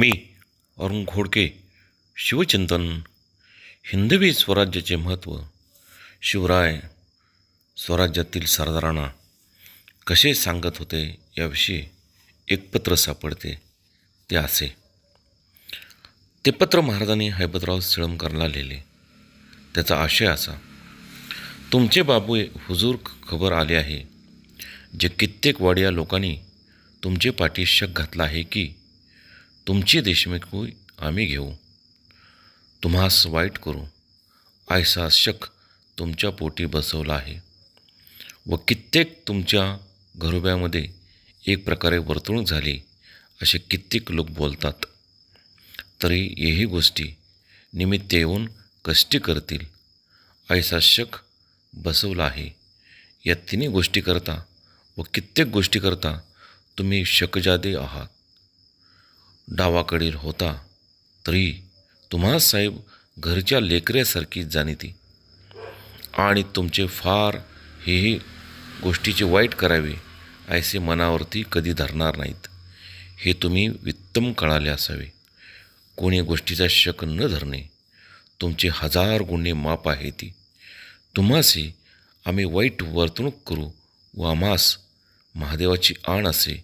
मी अरुण घोडके शिवचिंतन हिंदवी स्वराज्याचे महत्त्व शिवराय स्वराज्यातील सरदारांना कसे सांगत होते याविषयी एक पत्र सापडते ते असे ते पत्र महाराजांनी हैबतराव सिळमकरला लिहिले त्याचा आशय असा तुमचे बाबू हुजूर खबर आले आहे जे कित्येक वाडिया लोकांनी तुमचे पाठी शक घातला आहे की तुमची देशमुखी आम्ही घेऊ तुम्हास वाईट करू ऐसा शक तुमच्या पोटी बसवला आहे व कित्येक तुमच्या घरोब्यामध्ये एक प्रकारे वर्तणूक झाली असे कित्येक लोक बोलतात तरी येही गोष्टी निमित्त येऊन कष्टी करतील ऐसा शक बसवला आहे या तिन्ही गोष्टी करता व कित्येक गोष्टी करता तुम्ही शकजादे आहात डावाकडील होता तरी तुम्हा साहेब घरच्या लेकऱ्यासारखीच जाणीती आणि तुमचे फार हेही गोष्टीचे वाईट करावे ऐसे मनावरती कधी धरणार नाहीत हे तुम्ही वित्तम कळाले असावे कोणी गोष्टीचा शक न धरणे तुमचे हजार गुन्हे माप आहे ती तुम्हाशी आम्ही वाईट वर्तणूक करू व आम्हास महादेवाची आण असे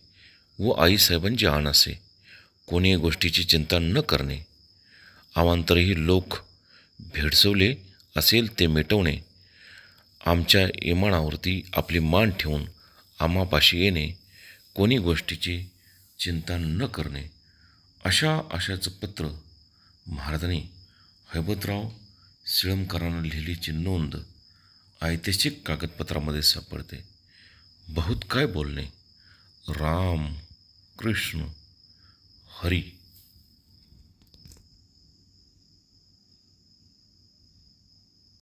व आईसाहेबांची आण असे कोणी गोष्टीची चिंता न करणे आमांतरही लोक भेडसवले असेल ते मिटवणे आमच्या इमानावरती आपली मान ठेवून आम्हापाशी येणे कोणी गोष्टीची चिंता न करणे अशा आशाचं पत्र महाराजांनी हैबतराव सिळमकरांना लिहिलीची नोंद ऐतिहासिक कागदपत्रामध्ये सापडते बहुत काय बोलणे राम कृष्ण हरी